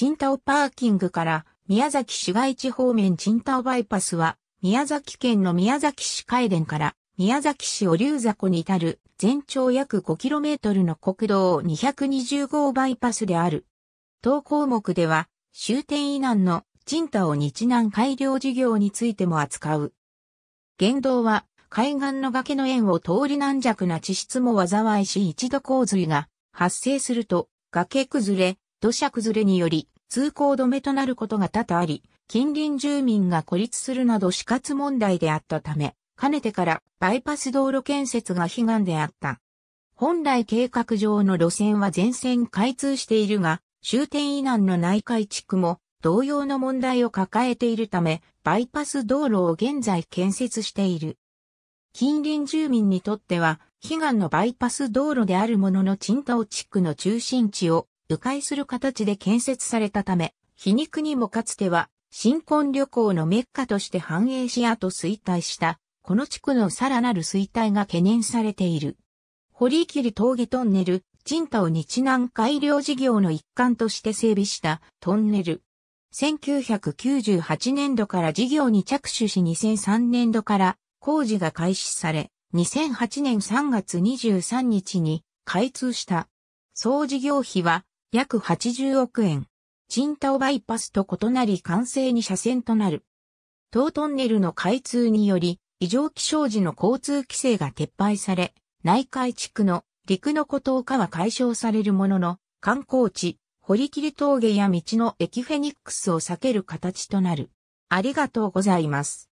チンタオパーキングから宮崎市街地方面チンタオバイパスは宮崎県の宮崎市海田から宮崎市お流ザ湖に至る全長約 5km の国道220号バイパスである。当項目では終点以南のチンタオ日南改良事業についても扱う。言動は海岸の崖の縁を通り軟弱な地質も災いし一度洪水が発生すると崖崩れ、土砂崩れにより通行止めとなることが多々あり、近隣住民が孤立するなど死活問題であったため、かねてからバイパス道路建設が悲願であった。本来計画上の路線は全線開通しているが、終点以南の内海地区も同様の問題を抱えているため、バイパス道路を現在建設している。近隣住民にとっては、悲願のバイパス道路であるものの鎮島地区の中心地を迂回する形で建設されたため、皮肉にもかつては新婚旅行のメッカとして繁栄し後衰退した、この地区のさらなる衰退が懸念されている。堀切峠トンネル、人を日南改良事業の一環として整備したトンネル。1998年度から事業に着手し2003年度から工事が開始され、2008年3月23日に開通した。総事業費は約80億円。チンタオバイパスと異なり完成に車線となる。東トンネルの開通により、異常気象時の交通規制が撤廃され、内海地区の陸の孤島化は解消されるものの、観光地、堀切峠や道の駅フェニックスを避ける形となる。ありがとうございます。